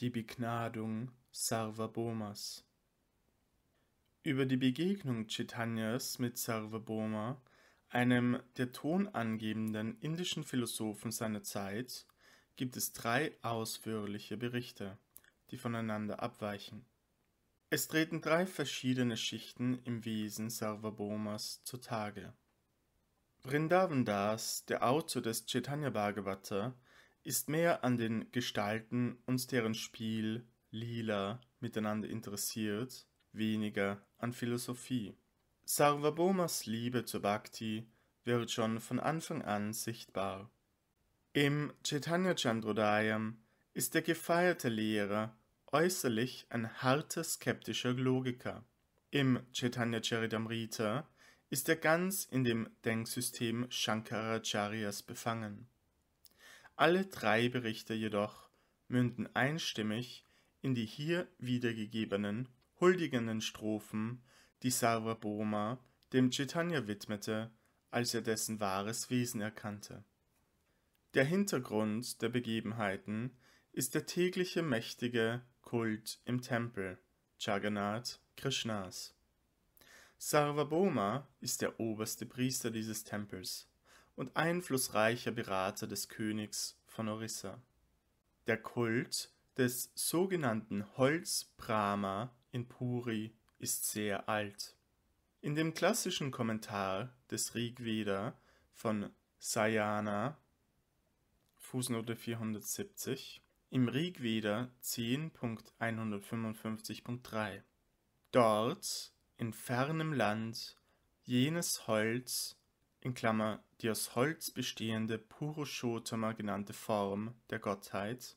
die Begnadung Sarvabomas. Über die Begegnung Chaitanyas mit Sarvaboma, einem der tonangebenden indischen Philosophen seiner Zeit, gibt es drei ausführliche Berichte, die voneinander abweichen. Es treten drei verschiedene Schichten im Wesen Sarvabomas zutage. Vrindavan Das, der Autor des Chaitanya Bhagavata, ist mehr an den Gestalten und deren Spiel lila miteinander interessiert, weniger an Philosophie. Sarvabomas Liebe zur Bhakti wird schon von Anfang an sichtbar. Im Chaitanya Chandrodayam ist der gefeierte Lehrer äußerlich ein harter skeptischer Logiker. Im Chaitanya Charitamrita ist er ganz in dem Denksystem Shankaracharyas befangen. Alle drei Berichte jedoch münden einstimmig in die hier wiedergegebenen, huldigenden Strophen, die Sarvabhauma dem Chaitanya widmete, als er dessen wahres Wesen erkannte. Der Hintergrund der Begebenheiten ist der tägliche mächtige Kult im Tempel, Jagannath Krishnas. Sarvabhauma ist der oberste Priester dieses Tempels und einflussreicher Berater des Königs von Orissa. Der Kult des sogenannten Holz-Brahma in Puri ist sehr alt. In dem klassischen Kommentar des Rigveda von Sayana, Fußnote 470, im Rigveda 10.155.3. Dort, in fernem Land, jenes Holz, die aus Holz bestehende Purushottama genannte Form der Gottheit,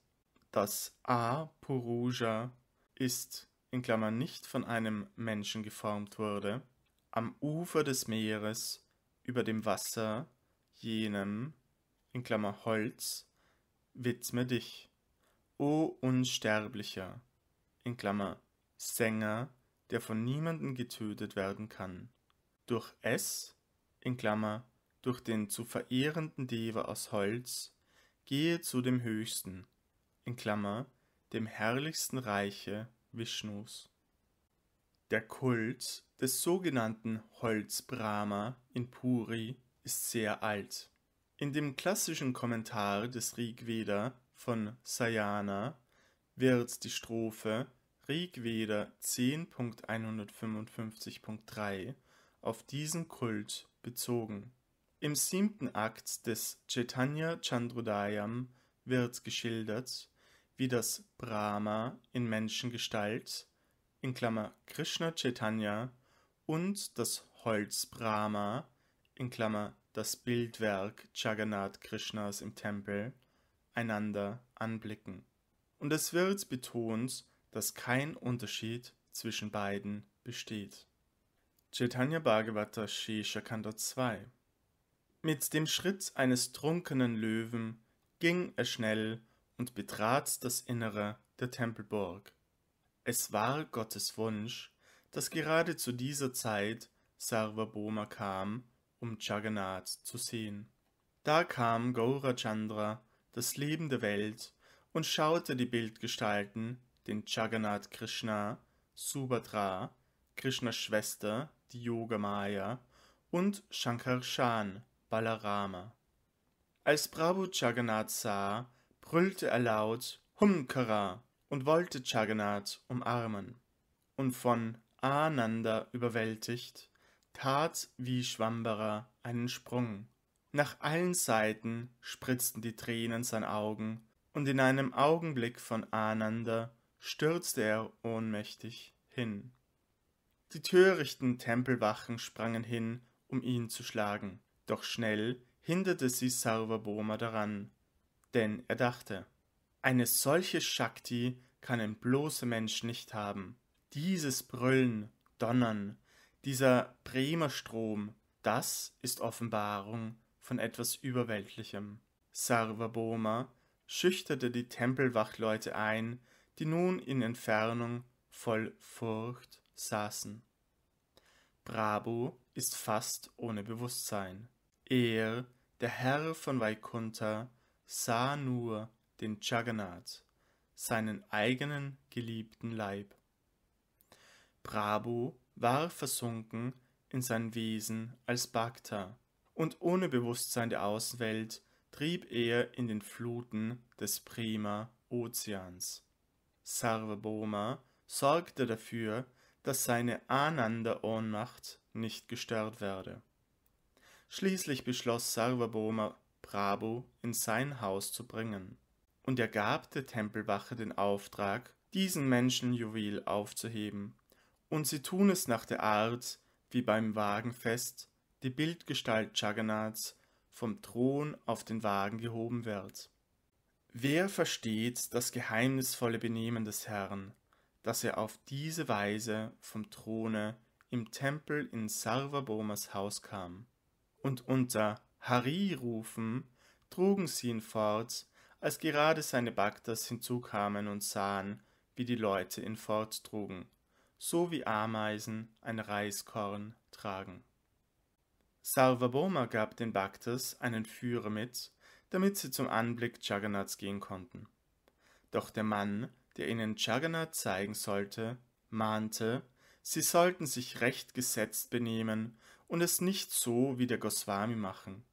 das A Purusha ist in nicht von einem Menschen geformt wurde, am Ufer des Meeres über dem Wasser jenem in Holz widme dich, o Unsterblicher in Sänger, der von niemanden getötet werden kann. Durch es in Klammer, (durch den zu verehrenden Deva aus Holz, gehe zu dem Höchsten) in Klammer, dem herrlichsten Reiche Vishnus. Der Kult des sogenannten Holz Brahma in Puri ist sehr alt. In dem klassischen Kommentar des Rigveda von Sayana wird die Strophe Rigveda 10.155.3 auf diesen Kult bezogen. Im siebten Akt des Chaitanya Chandrodayam wird geschildert, wie das Brahma in Menschengestalt, in Klammer Krishna Chaitanya, und das Holz Brahma, in Klammer das Bildwerk Jagannath Krishnas im Tempel, einander anblicken. Und es wird betont, dass kein Unterschied zwischen beiden besteht. Chaitanya Bhagavata Shesha Kanda 2 Mit dem Schritt eines trunkenen Löwen ging er schnell und betrat das Innere der Tempelburg. Es war Gottes Wunsch, dass gerade zu dieser Zeit Sarvabhoma kam, um Jagannath zu sehen. Da kam Gaurachandra, das Leben der Welt, und schaute die Bildgestalten, den Jagannath Krishna, Subhadra, Krishnas Schwester, die Yogamaya, und Shankarshan, Balarama. Als Prabhu Jagannath sah, brüllte er laut Humkara und wollte Jagannath umarmen. Und von Ananda überwältigt, tat wie Vishwambara einen Sprung. Nach allen Seiten spritzten die Tränen seinen Augen, und in einem Augenblick von Ananda stürzte er ohnmächtig hin. Die törichten Tempelwachen sprangen hin, um ihn zu schlagen, doch schnell hinderte sie Sarvabhauma daran, denn er dachte, eine solche Shakti kann ein bloßer Mensch nicht haben. Dieses Brüllen, Donnern, dieser Bremerstrom, das ist Offenbarung von etwas Überweltlichem. Sarvabhauma schüchterte die Tempelwachleute ein, die nun in Entfernung voll Furcht saßen. Brabo ist fast ohne Bewusstsein. Er, der Herr von Vaikuntha, sah nur den Jagannath, seinen eigenen geliebten Leib. Brabo war versunken in sein Wesen als Bhakta, und ohne Bewusstsein der Außenwelt trieb er in den Fluten des Prima Ozeans. Sarvabhauma sorgte dafür, dass seine Ananda-Ohnmacht nicht gestört werde. Schließlich beschloss Sarvabhauma Prabhu, in sein Haus zu bringen. Und er gab der Tempelwache den Auftrag, diesen Menschenjuwel aufzuheben. Und sie tun es nach der Art, wie beim Wagenfest, die Bildgestalt Jagannaths vom Thron auf den Wagen gehoben wird. Wer versteht das geheimnisvolle Benehmen des Herrn, dass er auf diese Weise vom Throne im Tempel in Sarvabomas Haus kam. Und unter Hari rufen trugen sie ihn fort, als gerade seine Bhaktas hinzukamen und sahen, wie die Leute ihn forttrugen, so wie Ameisen ein Reiskorn tragen. Sarvaboma gab den Bhaktas einen Führer mit, damit sie zum Anblick Jagannaths gehen konnten. Doch der Mann, der ihnen Jagannath zeigen sollte, mahnte, sie sollten sich recht gesetzt benehmen und es nicht so wie der Goswami machen.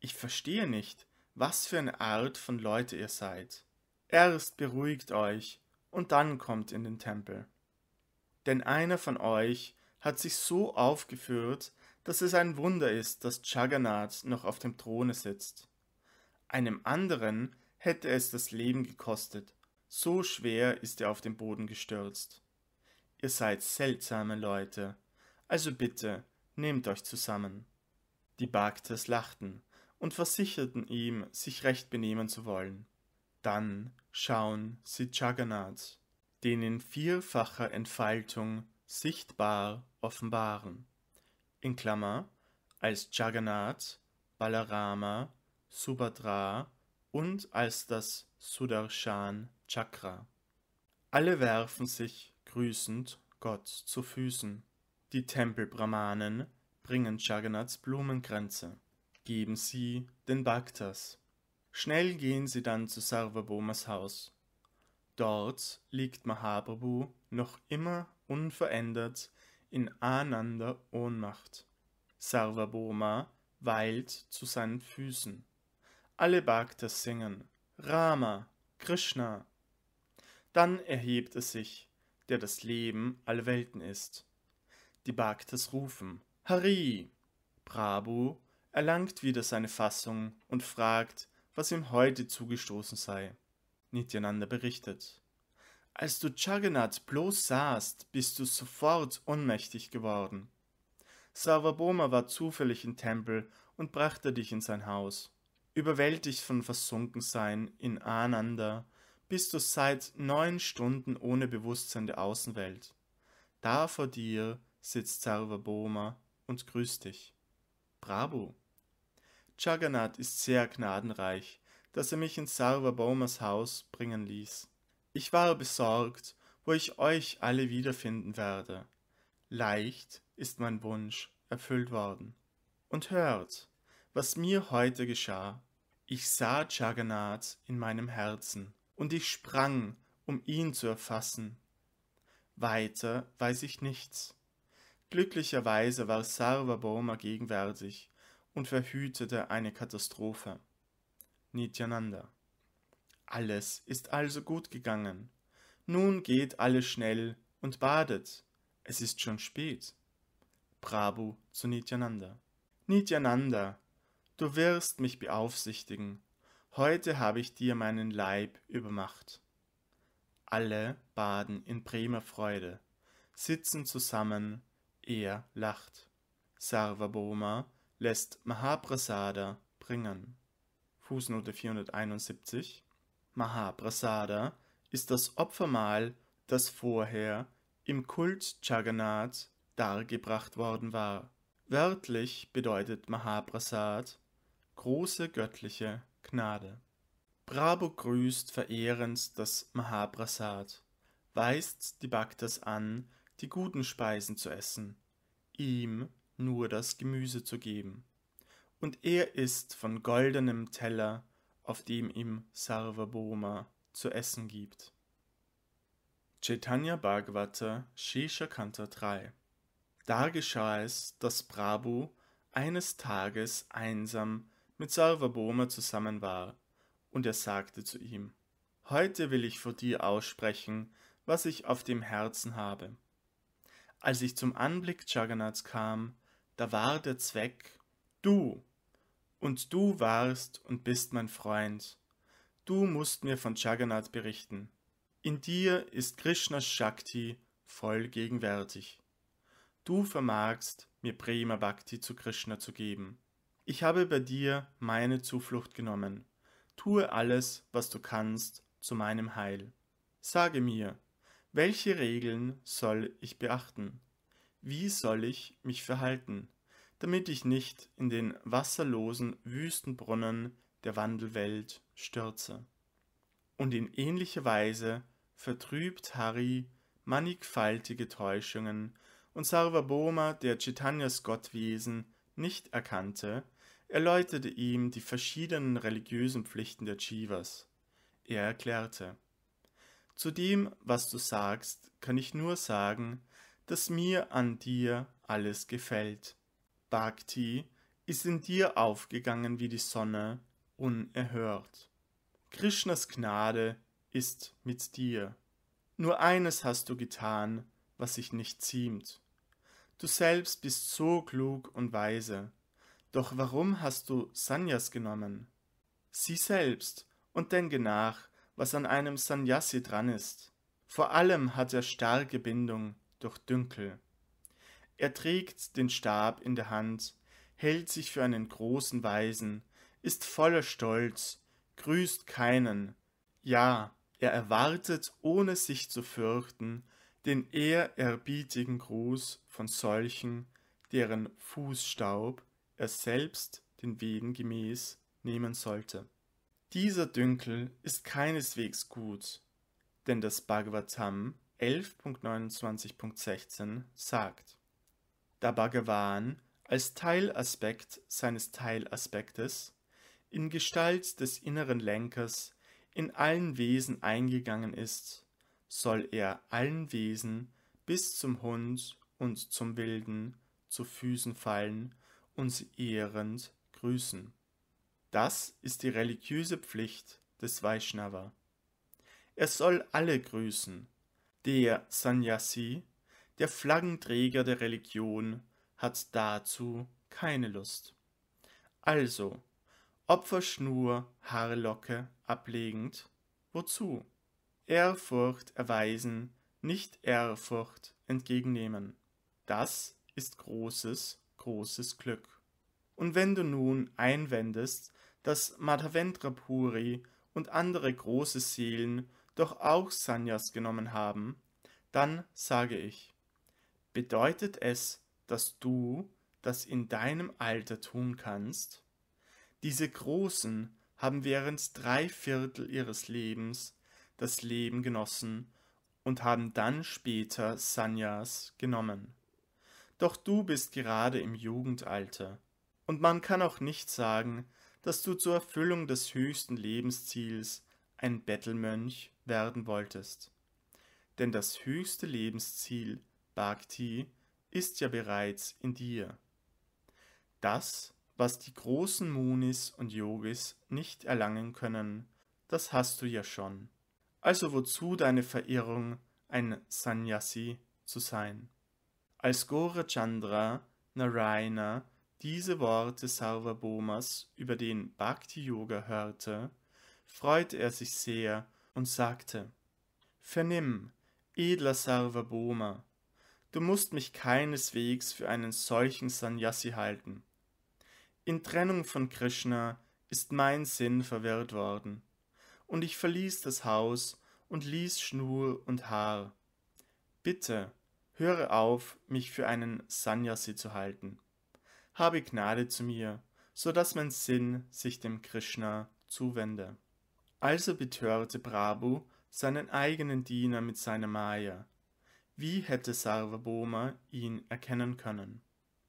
Ich verstehe nicht, was für eine Art von Leute ihr seid. Erst beruhigt euch und dann kommt in den Tempel. Denn einer von euch hat sich so aufgeführt, dass es ein Wunder ist, dass Jagannath noch auf dem Throne sitzt. Einem anderen hätte es das Leben gekostet so schwer ist er auf den Boden gestürzt. Ihr seid seltsame Leute, also bitte, nehmt euch zusammen. Die Bagtes lachten und versicherten ihm, sich recht benehmen zu wollen. Dann schauen sie Jagannath, den in vierfacher Entfaltung sichtbar offenbaren. In Klammer, als Jagannath, Balarama, Subhadra und als das Sudarshan Chakra. Alle werfen sich grüßend Gott zu Füßen. Die Tempelbrahmanen bringen Jagannaths Blumenkränze, geben sie den Bhaktas. Schnell gehen sie dann zu Sarvabomas Haus. Dort liegt Mahaprabhu noch immer unverändert in Ananda Ohnmacht. Sarvaboma weilt zu seinen Füßen. Alle Bhaktas singen Rama, Krishna, dann erhebt es sich, der das Leben alle Welten ist. Die Bhaktas rufen, Hari! Prabhu erlangt wieder seine Fassung und fragt, was ihm heute zugestoßen sei. Nityananda berichtet. Als du Jagannath bloß sahst, bist du sofort ohnmächtig geworden. Sarvabhoma war zufällig im Tempel und brachte dich in sein Haus. Überwältigt von Versunkensein in Ananda bist du seit neun Stunden ohne Bewusstsein der Außenwelt. Da vor dir sitzt Sarvabhauma und grüßt dich. Bravo! Jagannath ist sehr gnadenreich, dass er mich in Sarvabhaumas Haus bringen ließ. Ich war besorgt, wo ich euch alle wiederfinden werde. Leicht ist mein Wunsch erfüllt worden. Und hört, was mir heute geschah. Ich sah Jagannath in meinem Herzen und ich sprang, um ihn zu erfassen. Weiter weiß ich nichts. Glücklicherweise war Sarva Boma gegenwärtig und verhütete eine Katastrophe. Nityananda. Alles ist also gut gegangen. Nun geht alle schnell und badet. Es ist schon spät. Prabhu zu Nityananda. Nityananda, du wirst mich beaufsichtigen Heute habe ich dir meinen Leib übermacht. Alle baden in Bremer Freude, sitzen zusammen, er lacht. Sarvabhauma lässt Mahaprasada bringen. Fußnote 471 Mahaprasada ist das Opfermahl, das vorher im Kult Jagannath dargebracht worden war. Wörtlich bedeutet Mahaprasad große göttliche Gnade. Brabo grüßt verehrend das Mahaprasad, weist die Bhaktas an, die guten Speisen zu essen, ihm nur das Gemüse zu geben. Und er ist von goldenem Teller, auf dem ihm Sarvaboma zu essen gibt. Chaitanya Bhagavata Shesha Kanta 3 Da geschah es, dass Prabhu eines Tages einsam mit Sarvabhauma zusammen war, und er sagte zu ihm, Heute will ich vor dir aussprechen, was ich auf dem Herzen habe. Als ich zum Anblick Jagannaths kam, da war der Zweck du, und du warst und bist mein Freund. Du musst mir von Jagannath berichten. In dir ist Krishnas Shakti voll gegenwärtig. Du vermagst, mir Prema Bhakti zu Krishna zu geben. Ich habe bei dir meine Zuflucht genommen. Tue alles, was du kannst, zu meinem Heil. Sage mir, welche Regeln soll ich beachten? Wie soll ich mich verhalten, damit ich nicht in den wasserlosen Wüstenbrunnen der Wandelwelt stürze? Und in ähnlicher Weise vertrübt Hari mannigfaltige Täuschungen und Sarvabhauma, der Chaitanyas Gottwesen nicht erkannte, erläuterte ihm die verschiedenen religiösen Pflichten der Chivas. Er erklärte, zu dem, was du sagst, kann ich nur sagen, dass mir an dir alles gefällt. Bhakti ist in dir aufgegangen wie die Sonne, unerhört. Krishnas Gnade ist mit dir. Nur eines hast du getan, was sich nicht ziemt. Du selbst bist so klug und weise, doch warum hast du Sanyas genommen? Sieh selbst und denke nach, was an einem Sanyasi dran ist. Vor allem hat er starke Bindung durch Dünkel. Er trägt den Stab in der Hand, hält sich für einen großen Weisen, ist voller Stolz, grüßt keinen. Ja, er erwartet, ohne sich zu fürchten, den ehrerbietigen Gruß von solchen, deren Fußstaub er selbst den Veden gemäß nehmen sollte. Dieser Dünkel ist keineswegs gut, denn das Bhagavatam 11.29.16 sagt, da Bhagavan als Teilaspekt seines Teilaspektes in Gestalt des inneren Lenkers in allen Wesen eingegangen ist, soll er allen Wesen bis zum Hund und zum Wilden zu Füßen fallen uns ehrend grüßen. Das ist die religiöse Pflicht des Vaishnava. Er soll alle grüßen. Der Sannyasi, der Flaggenträger der Religion, hat dazu keine Lust. Also, Opferschnur, Haarlocke ablegend, wozu? Ehrfurcht erweisen, nicht Ehrfurcht entgegennehmen. Das ist großes großes Glück. Und wenn du nun einwendest, dass Madhavendra Puri und andere große Seelen doch auch Sanyas genommen haben, dann sage ich, bedeutet es, dass du das in deinem Alter tun kannst? Diese Großen haben während drei Viertel ihres Lebens das Leben genossen und haben dann später Sanyas genommen doch du bist gerade im Jugendalter. Und man kann auch nicht sagen, dass du zur Erfüllung des höchsten Lebensziels ein Bettelmönch werden wolltest. Denn das höchste Lebensziel, Bhakti, ist ja bereits in dir. Das, was die großen Munis und Yogis nicht erlangen können, das hast du ja schon. Also wozu deine Verirrung, ein Sannyasi zu sein? Als Gorachandra Narayana diese Worte Sarvabhaumas über den Bhakti-Yoga hörte, freute er sich sehr und sagte, Vernimm, edler Sarvabhauma, du musst mich keineswegs für einen solchen Sannyasi halten. In Trennung von Krishna ist mein Sinn verwirrt worden, und ich verließ das Haus und ließ Schnur und Haar. Bitte, Höre auf, mich für einen Sannyasi zu halten. Habe Gnade zu mir, so dass mein Sinn sich dem Krishna zuwende. Also betörte Prabhu seinen eigenen Diener mit seiner Maya. Wie hätte Sarvabhoma ihn erkennen können?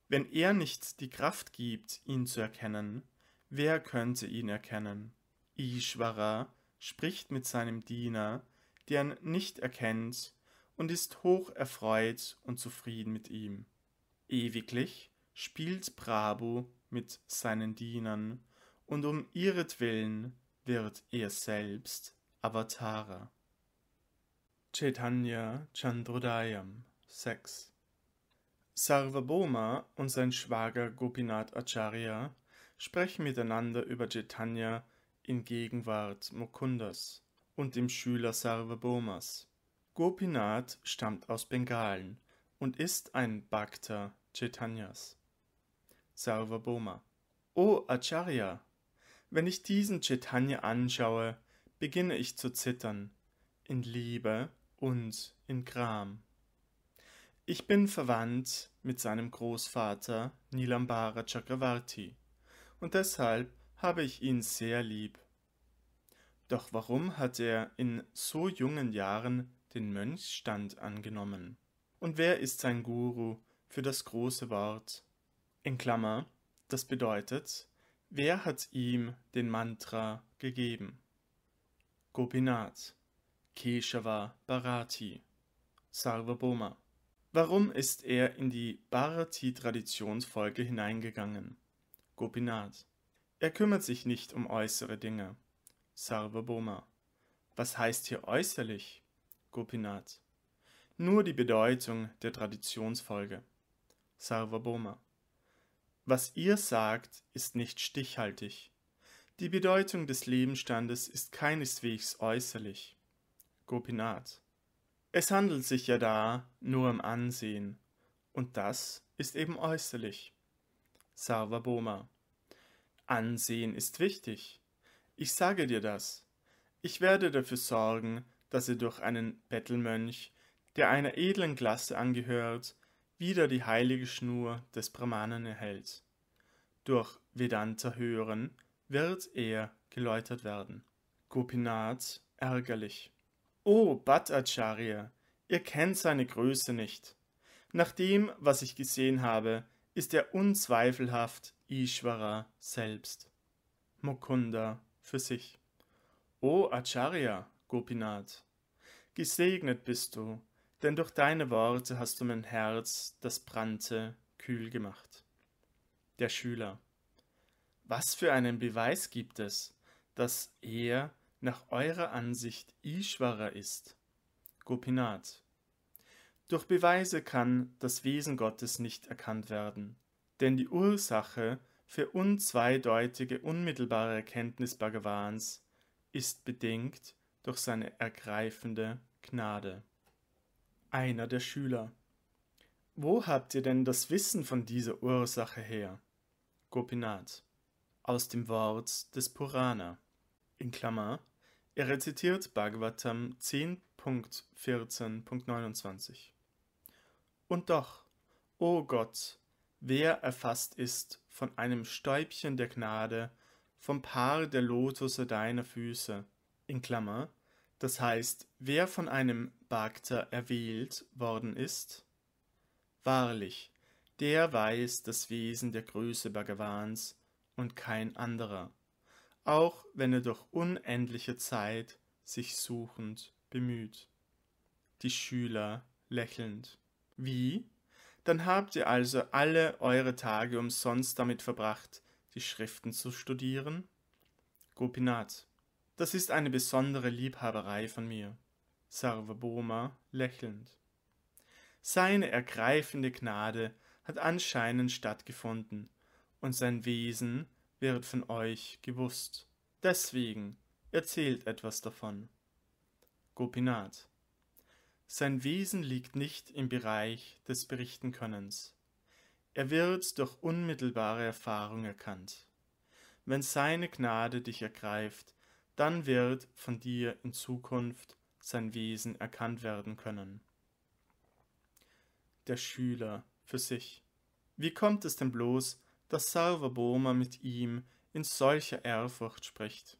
Wenn er nicht die Kraft gibt, ihn zu erkennen, wer könnte ihn erkennen? Ishvara spricht mit seinem Diener, der ihn nicht erkennt und ist hoch erfreut und zufrieden mit ihm. Ewiglich spielt Prabhu mit seinen Dienern, und um ihretwillen wird er selbst Avatara. Chaitanya Chandrodayam 6 Sarvabhauma und sein Schwager Gopinath Acharya sprechen miteinander über Chaitanya in Gegenwart Mukundas und dem Schüler Sarvabhaumas. Gopinath stammt aus Bengalen und ist ein Bhakta Chaitanyas. Sarvabhauma. O Acharya, wenn ich diesen Chaitanya anschaue, beginne ich zu zittern, in Liebe und in Gram. Ich bin verwandt mit seinem Großvater Nilambara Chakravarti und deshalb habe ich ihn sehr lieb. Doch warum hat er in so jungen Jahren den Mönchsstand angenommen. Und wer ist sein Guru für das große Wort? In Klammer, das bedeutet, wer hat ihm den Mantra gegeben? Gopinath, Keshava Bharati, Sarvabhauma. Warum ist er in die Bharati-Traditionsfolge hineingegangen? Gopinath. Er kümmert sich nicht um äußere Dinge. Sarvabhauma. Was heißt hier äußerlich? Gopinath. Nur die Bedeutung der Traditionsfolge. Sarvabhauma. Was ihr sagt, ist nicht stichhaltig. Die Bedeutung des Lebensstandes ist keineswegs äußerlich. Gopinath. Es handelt sich ja da nur um Ansehen. Und das ist eben äußerlich. Sarvabhauma. Ansehen ist wichtig. Ich sage dir das. Ich werde dafür sorgen, dass er durch einen Bettelmönch, der einer edlen Klasse angehört, wieder die heilige Schnur des Brahmanen erhält. Durch Vedanta hören wird er geläutert werden. Gopinath ärgerlich. O oh, Bhattacharya, ihr kennt seine Größe nicht. Nach dem, was ich gesehen habe, ist er unzweifelhaft Ishvara selbst. Mukunda für sich. O Acharya, Gopinath, Gesegnet bist du, denn durch deine Worte hast du mein Herz, das brannte, kühl gemacht. Der Schüler. Was für einen Beweis gibt es, dass er nach eurer Ansicht Ishvara ist? Gopinath. Durch Beweise kann das Wesen Gottes nicht erkannt werden, denn die Ursache für unzweideutige unmittelbare Erkenntnis Bhagavans ist bedingt durch seine ergreifende Gnade. Einer der Schüler. Wo habt ihr denn das Wissen von dieser Ursache her? Gopinath. Aus dem Wort des Purana. In Klammer. Er rezitiert Bhagavatam 10.14.29. Und doch, o oh Gott, wer erfasst ist von einem Stäubchen der Gnade, vom Paar der Lotusse deiner Füße, in Klammer, das heißt, wer von einem Bhakta erwählt worden ist, wahrlich, der weiß das Wesen der Größe Bhagavans und kein anderer, auch wenn er durch unendliche Zeit sich suchend bemüht. Die Schüler lächelnd. Wie? Dann habt ihr also alle eure Tage umsonst damit verbracht, die Schriften zu studieren? Gopinath. Das ist eine besondere Liebhaberei von mir, Sarvaboma lächelnd. Seine ergreifende Gnade hat anscheinend stattgefunden, und sein Wesen wird von euch gewusst. Deswegen erzählt etwas davon. Gopinath. Sein Wesen liegt nicht im Bereich des Berichtenkönnens. Er wird durch unmittelbare Erfahrung erkannt. Wenn seine Gnade dich ergreift, dann wird von dir in Zukunft sein Wesen erkannt werden können. Der Schüler für sich. Wie kommt es denn bloß, dass Sarvabhauma mit ihm in solcher Ehrfurcht spricht?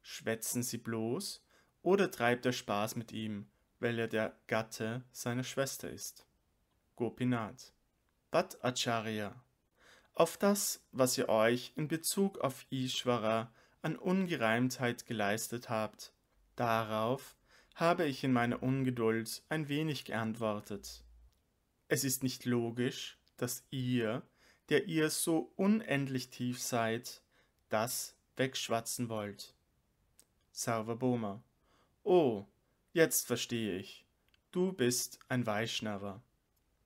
Schwätzen sie bloß oder treibt er Spaß mit ihm, weil er der Gatte seiner Schwester ist? Gopinath. Bhattacharya. Auf das, was ihr euch in Bezug auf Ishvara an Ungereimtheit geleistet habt. Darauf habe ich in meiner Ungeduld ein wenig geantwortet. Es ist nicht logisch, dass ihr, der ihr so unendlich tief seid, das wegschwatzen wollt. Sarvabhoma. Oh, jetzt verstehe ich. Du bist ein Vaishnava.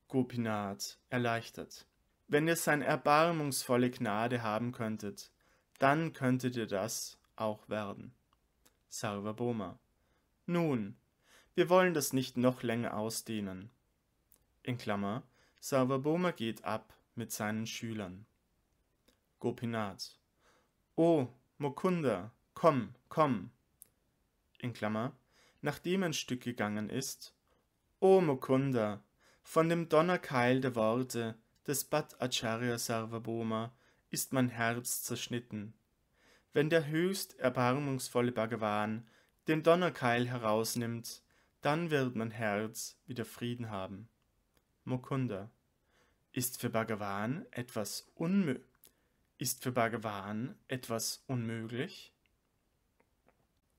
Gopinath erleichtert. Wenn ihr seine erbarmungsvolle Gnade haben könntet, dann könntet ihr das auch werden. Sarvabhauma. Nun, wir wollen das nicht noch länger ausdehnen. In Klammer, Sarvabhauma geht ab mit seinen Schülern. Gopinath. O, Mukunda, komm, komm. In Klammer, nachdem ein Stück gegangen ist. O Mukunda, von dem Donnerkeil der Worte des Bhattacharya Sarvabhauma ist mein Herz zerschnitten. Wenn der höchst erbarmungsvolle Bhagavan den Donnerkeil herausnimmt, dann wird mein Herz wieder Frieden haben. Mukunda. Ist für Bhagavan etwas unmö ist für Bhagavan etwas unmöglich?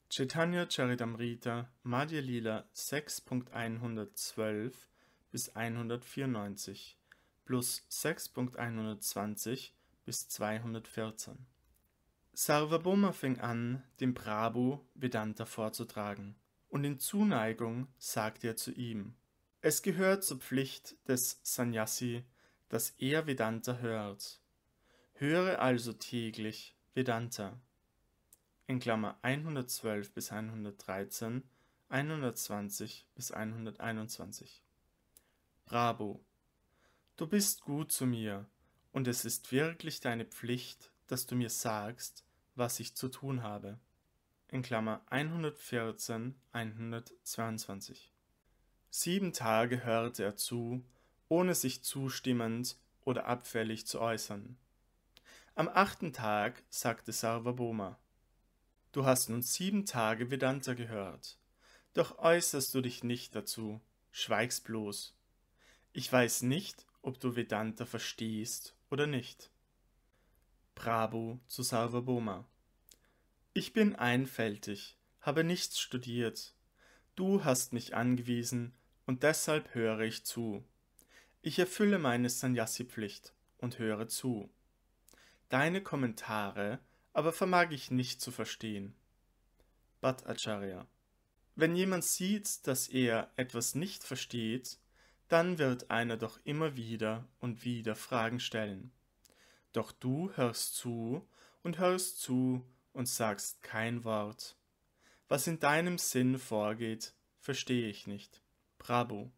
Chaitanya Charitamrita Madhya Lila 6.112 bis 194 plus 6.120 bis 214. Sarvabhauma fing an, dem Prabhu Vedanta vorzutragen, und in Zuneigung sagte er zu ihm, es gehört zur Pflicht des Sannyasi, dass er Vedanta hört. Höre also täglich Vedanta. In Klammer 112 bis 113, 120 bis 121. Bravo. Du bist gut zu mir und es ist wirklich deine Pflicht, dass du mir sagst, was ich zu tun habe. In Klammer 114, 122. Sieben Tage hörte er zu, ohne sich zustimmend oder abfällig zu äußern. Am achten Tag sagte Sarvabhauma, Du hast nun sieben Tage Vedanta gehört, doch äußerst du dich nicht dazu, schweigst bloß. Ich weiß nicht, ob du Vedanta verstehst oder nicht. Bravo zu Sarvabhauma. Ich bin einfältig, habe nichts studiert. Du hast mich angewiesen und deshalb höre ich zu. Ich erfülle meine Sannyasi-Pflicht und höre zu. Deine Kommentare aber vermag ich nicht zu verstehen. Bhattacharya. Wenn jemand sieht, dass er etwas nicht versteht, dann wird einer doch immer wieder und wieder Fragen stellen. Doch du hörst zu und hörst zu und sagst kein Wort. Was in deinem Sinn vorgeht, verstehe ich nicht. Bravo.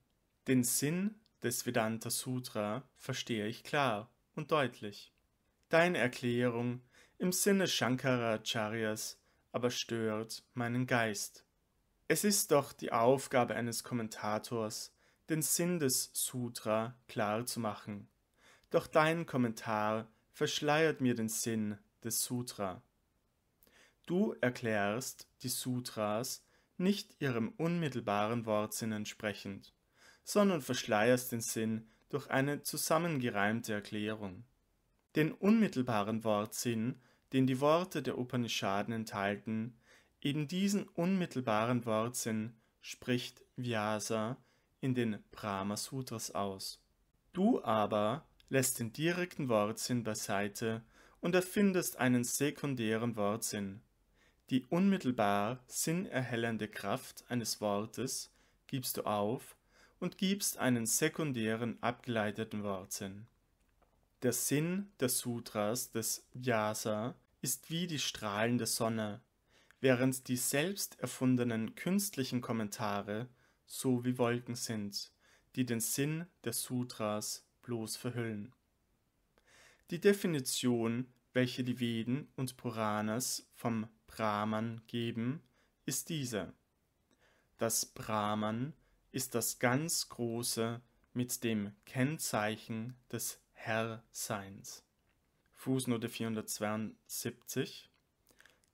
Den Sinn des Vedanta Sutra verstehe ich klar und deutlich. Deine Erklärung im Sinne Shankaracharyas aber stört meinen Geist. Es ist doch die Aufgabe eines Kommentators, den Sinn des Sutra klar zu machen. Doch dein Kommentar verschleiert mir den Sinn des Sutra. Du erklärst die Sutras nicht ihrem unmittelbaren Wortsinn entsprechend, sondern verschleierst den Sinn durch eine zusammengereimte Erklärung. Den unmittelbaren Wortsinn, den die Worte der Upanishaden enthalten, eben diesen unmittelbaren Wortsinn spricht Vyasa in den Brahma-Sutras aus. Du aber lässt den direkten Wortsinn beiseite und erfindest einen sekundären Wortsinn. Die unmittelbar sinnerhellende Kraft eines Wortes gibst du auf und gibst einen sekundären abgeleiteten Wortsinn. Der Sinn der Sutras des Vyasa ist wie die strahlende Sonne, während die selbst erfundenen künstlichen Kommentare so wie Wolken sind, die den Sinn der Sutras bloß verhüllen. Die Definition, welche die Veden und Puranas vom Brahman geben, ist diese. Das Brahman ist das ganz Große mit dem Kennzeichen des Herrseins. Fußnote 472.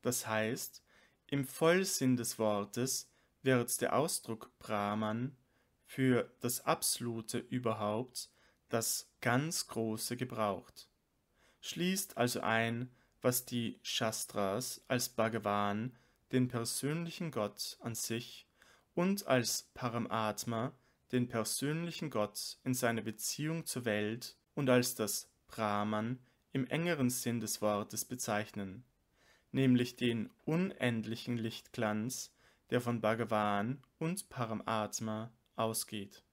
Das heißt, im Vollsinn des Wortes wird der Ausdruck Brahman für das absolute Überhaupt das ganz Große gebraucht, schließt also ein, was die Shastras als Bhagavan, den persönlichen Gott an sich und als Paramatma, den persönlichen Gott in seiner Beziehung zur Welt und als das Brahman im engeren Sinn des Wortes bezeichnen, nämlich den unendlichen Lichtglanz, der von Bhagavan und Paramatma ausgeht.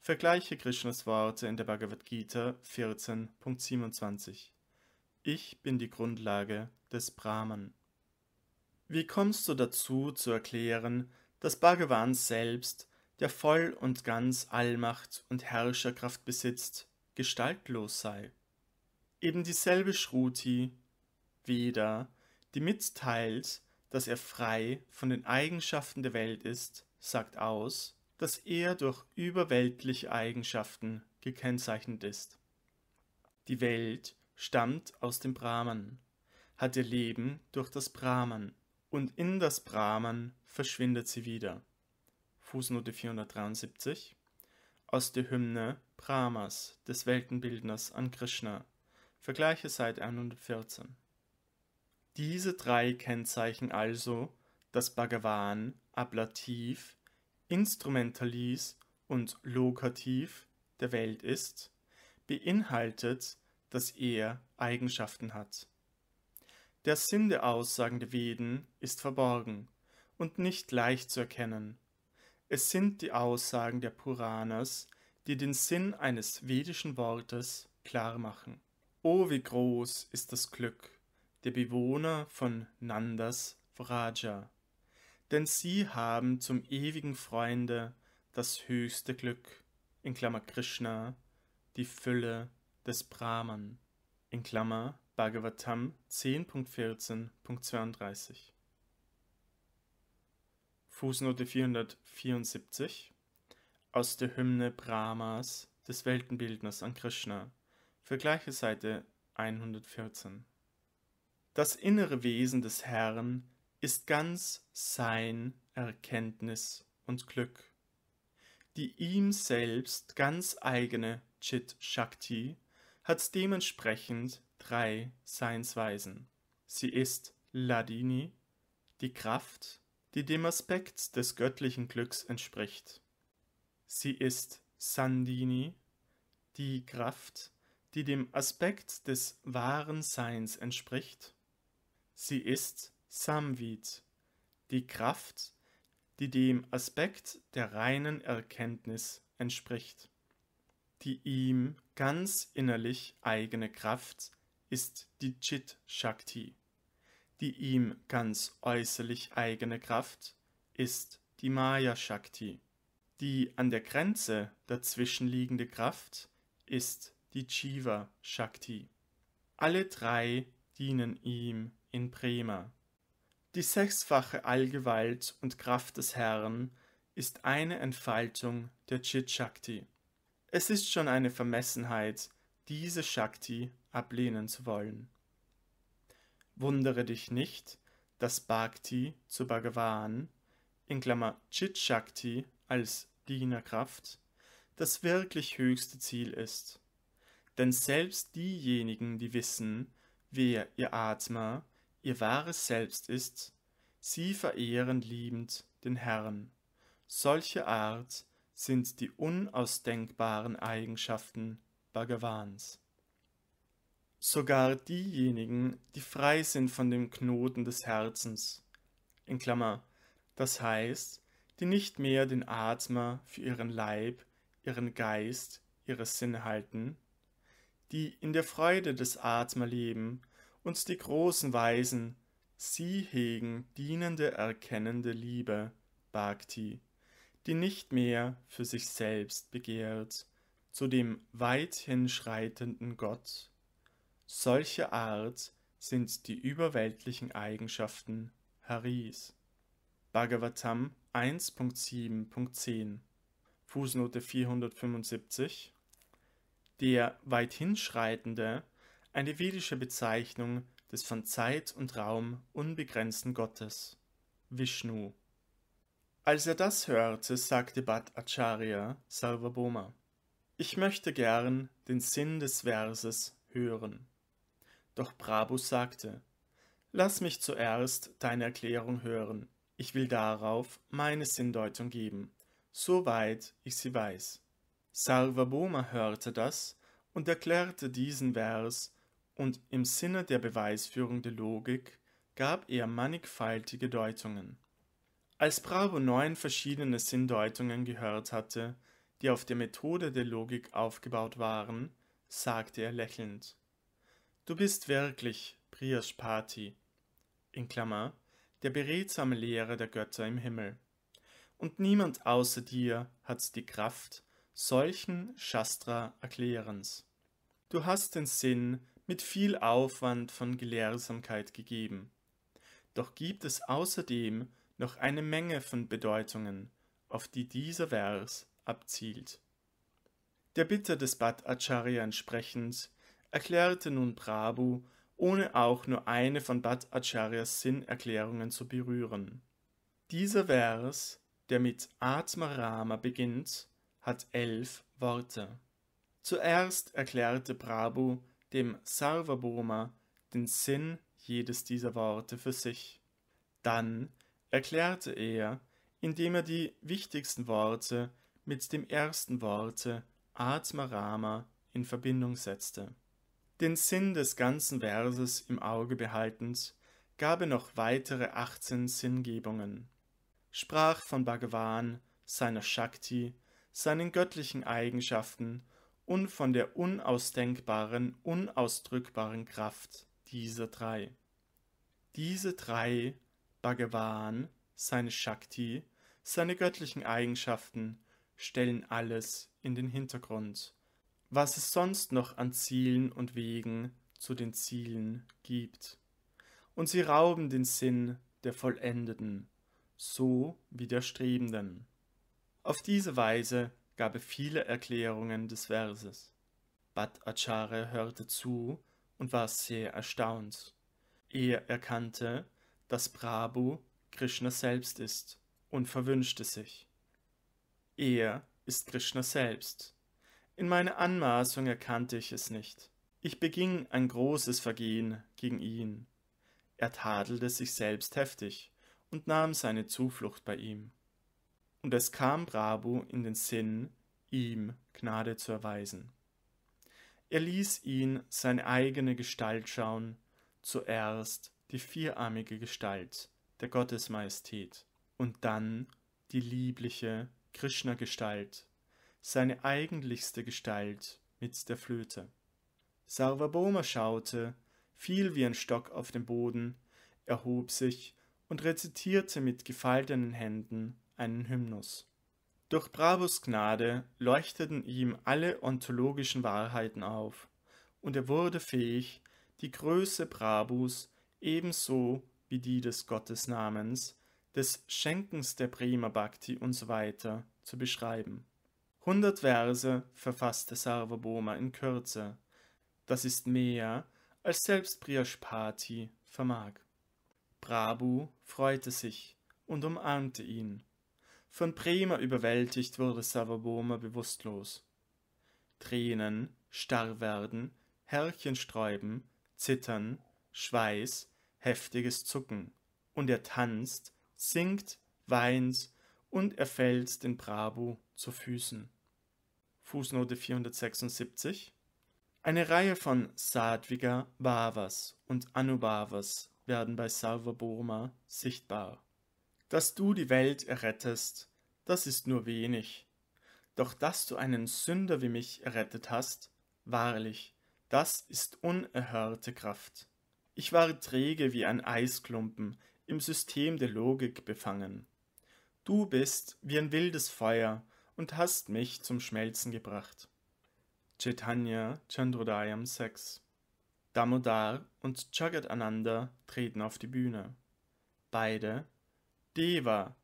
Vergleiche Krishnas Worte in der Bhagavad Gita 14.27. Ich bin die Grundlage des Brahman. Wie kommst du dazu zu erklären, dass Bhagavan selbst, der voll und ganz Allmacht und Herrscherkraft besitzt, gestaltlos sei? Eben dieselbe Shruti, Veda, die mitteilt, dass er frei von den Eigenschaften der Welt ist, sagt aus, dass er durch überweltliche Eigenschaften gekennzeichnet ist. Die Welt stammt aus dem Brahman, hat ihr Leben durch das Brahman und in das Brahman verschwindet sie wieder. Fußnote 473 aus der Hymne Brahmas des Weltenbildners an Krishna. Vergleiche Seite 114. Diese drei Kennzeichen also, das Bhagavan, Ablativ, Instrumentalis und Lokativ der Welt ist, beinhaltet, dass er Eigenschaften hat. Der Sinn der Aussagen der Veden ist verborgen und nicht leicht zu erkennen. Es sind die Aussagen der Puranas, die den Sinn eines vedischen Wortes klar machen. Oh, wie groß ist das Glück, der Bewohner von Nandas Vraja, denn sie haben zum ewigen Freunde das höchste Glück, in Klammer Krishna, die Fülle des Brahman, in Klammer Bhagavatam 10.14.32. Fußnote 474 aus der Hymne Brahmas des Weltenbildners an Krishna. Vergleiche Seite 114. Das innere Wesen des Herrn ist ganz sein Erkenntnis und Glück. Die ihm selbst ganz eigene Chit Shakti hat dementsprechend drei Seinsweisen. Sie ist Ladini, die Kraft, die dem Aspekt des göttlichen Glücks entspricht. Sie ist Sandini, die Kraft, die dem Aspekt des wahren Seins entspricht Sie ist Samvit, die Kraft, die dem Aspekt der reinen Erkenntnis entspricht. Die ihm ganz innerlich eigene Kraft ist die Chit Shakti. Die ihm ganz äußerlich eigene Kraft ist die Maya Shakti. Die an der Grenze dazwischen liegende Kraft ist die Jiva Shakti. Alle drei dienen ihm in Prima. Die sechsfache Allgewalt und Kraft des Herrn ist eine Entfaltung der Chit Shakti. Es ist schon eine Vermessenheit, diese Shakti ablehnen zu wollen. Wundere dich nicht, dass Bhakti zu Bhagavan, in Klammer Chit Shakti als Dienerkraft, das wirklich höchste Ziel ist. Denn selbst diejenigen, die wissen, wer ihr Atma, ihr wahres Selbst ist, sie verehren liebend den Herrn. Solche Art sind die unausdenkbaren Eigenschaften Bhagavans. Sogar diejenigen, die frei sind von dem Knoten des Herzens, in Klammer, das heißt, die nicht mehr den Atma für ihren Leib, ihren Geist, ihre Sinne halten, die in der Freude des Atma leben und die großen Weisen, sie hegen dienende erkennende Liebe, Bhakti, die nicht mehr für sich selbst begehrt, zu dem weit hinschreitenden Gott. Solche Art sind die überweltlichen Eigenschaften Haris. Bhagavatam 1.7.10 Fußnote 475 Der weithinschreitende eine vedische Bezeichnung des von Zeit und Raum unbegrenzten Gottes, Vishnu. Als er das hörte, sagte Bhattacharya Sarvabhauma, ich möchte gern den Sinn des Verses hören. Doch Prabhu sagte, lass mich zuerst deine Erklärung hören, ich will darauf meine Sinndeutung geben, soweit ich sie weiß. Sarvabhauma hörte das und erklärte diesen Vers und im Sinne der Beweisführung der Logik gab er mannigfaltige Deutungen. Als Bravo neun verschiedene Sinndeutungen gehört hatte, die auf der Methode der Logik aufgebaut waren, sagte er lächelnd: Du bist wirklich Brihaspati, in Klammer, der beredsame Lehrer der Götter im Himmel. Und niemand außer dir hat die Kraft solchen Shastra-Erklärens. Du hast den Sinn mit viel Aufwand von Gelehrsamkeit gegeben. Doch gibt es außerdem noch eine Menge von Bedeutungen, auf die dieser Vers abzielt. Der Bitte des Bhattacharya entsprechend erklärte nun Prabhu, ohne auch nur eine von Bhattacharyas Sinnerklärungen zu berühren. Dieser Vers, der mit Atmarama beginnt, hat elf Worte. Zuerst erklärte Prabhu dem Sarvabhauma den Sinn jedes dieser Worte für sich. Dann erklärte er, indem er die wichtigsten Worte mit dem ersten Worte Atmarama in Verbindung setzte. Den Sinn des ganzen Verses im Auge behaltend, gab er noch weitere 18 Sinngebungen, sprach von Bhagavan, seiner Shakti, seinen göttlichen Eigenschaften und von der unausdenkbaren, unausdrückbaren Kraft dieser drei. Diese drei, Bhagavan, seine Shakti, seine göttlichen Eigenschaften, stellen alles in den Hintergrund, was es sonst noch an Zielen und Wegen zu den Zielen gibt. Und sie rauben den Sinn der Vollendeten, so wie der Strebenden. Auf diese Weise gab viele Erklärungen des Verses. Bhatt Acharya hörte zu und war sehr erstaunt. Er erkannte, dass Prabhu Krishna selbst ist und verwünschte sich. Er ist Krishna selbst. In meiner Anmaßung erkannte ich es nicht. Ich beging ein großes Vergehen gegen ihn. Er tadelte sich selbst heftig und nahm seine Zuflucht bei ihm und es kam Brabo in den Sinn, ihm Gnade zu erweisen. Er ließ ihn seine eigene Gestalt schauen, zuerst die vierarmige Gestalt der Gottesmajestät und dann die liebliche Krishna-Gestalt, seine eigentlichste Gestalt mit der Flöte. Sarvabhauma schaute, fiel wie ein Stock auf den Boden, erhob sich und rezitierte mit gefaltenen Händen einen Hymnus. Durch Brabus Gnade leuchteten ihm alle ontologischen Wahrheiten auf, und er wurde fähig, die Größe Brabus ebenso wie die des Gottesnamens, des Schenkens der Bremer Bhakti usw. So zu beschreiben. Hundert Verse verfasste Sarvabhoma in Kürze. Das ist mehr, als selbst Priyaspati vermag. Prabhu freute sich und umarmte ihn von Bremer überwältigt wurde Savaboma bewusstlos. Tränen, Starrwerden, Härchensträuben, Zittern, Schweiß, heftiges Zucken. Und er tanzt, singt, weint und er fällt den Bravo zu Füßen. Fußnote 476 Eine Reihe von Sadviga, Bhavas und Anubhavas werden bei Savaboma sichtbar. Dass du die Welt errettest, das ist nur wenig. Doch dass du einen Sünder wie mich errettet hast, wahrlich, das ist unerhörte Kraft. Ich war träge wie ein Eisklumpen, im System der Logik befangen. Du bist wie ein wildes Feuer und hast mich zum Schmelzen gebracht. Chaitanya Chandrodayam 6 Damodar und Jagat Ananda treten auf die Bühne. Beide Deva.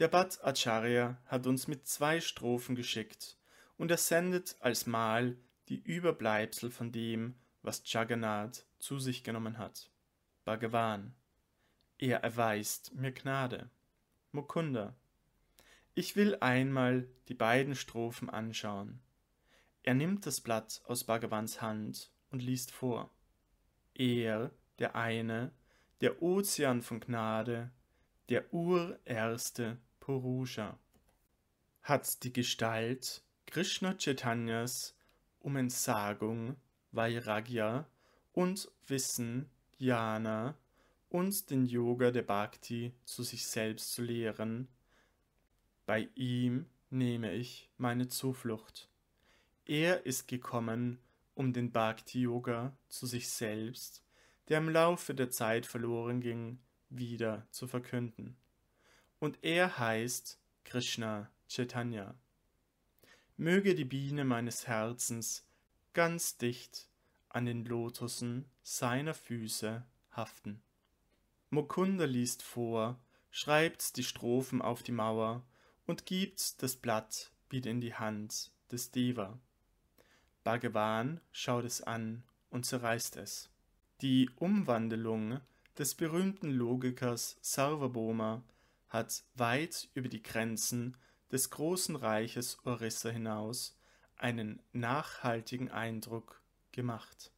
Der Bhat Acharya hat uns mit zwei Strophen geschickt und er sendet als Mal die Überbleibsel von dem, was Jagannath zu sich genommen hat. Bhagavan. Er erweist mir Gnade. Mukunda. Ich will einmal die beiden Strophen anschauen. Er nimmt das Blatt aus Bhagavans Hand und liest vor. Er, der eine, der Ozean von Gnade, der urerste Purusha, hat die Gestalt Krishna Chaitanyas um Entsagung, Vairagya und Wissen, Jnana und den Yoga der Bhakti zu sich selbst zu lehren. Bei ihm nehme ich meine Zuflucht. Er ist gekommen, um den Bhakti-Yoga zu sich selbst, der im Laufe der Zeit verloren ging, wieder zu verkünden. Und er heißt Krishna Chaitanya. Möge die Biene meines Herzens ganz dicht an den Lotussen seiner Füße haften. Mukunda liest vor, schreibt die Strophen auf die Mauer und gibt das Blatt wieder in die Hand des Deva. Bhagavan schaut es an und zerreißt es. Die Umwandlung des berühmten Logikers Sarvabhauma hat weit über die Grenzen des großen Reiches Orissa hinaus einen nachhaltigen Eindruck gemacht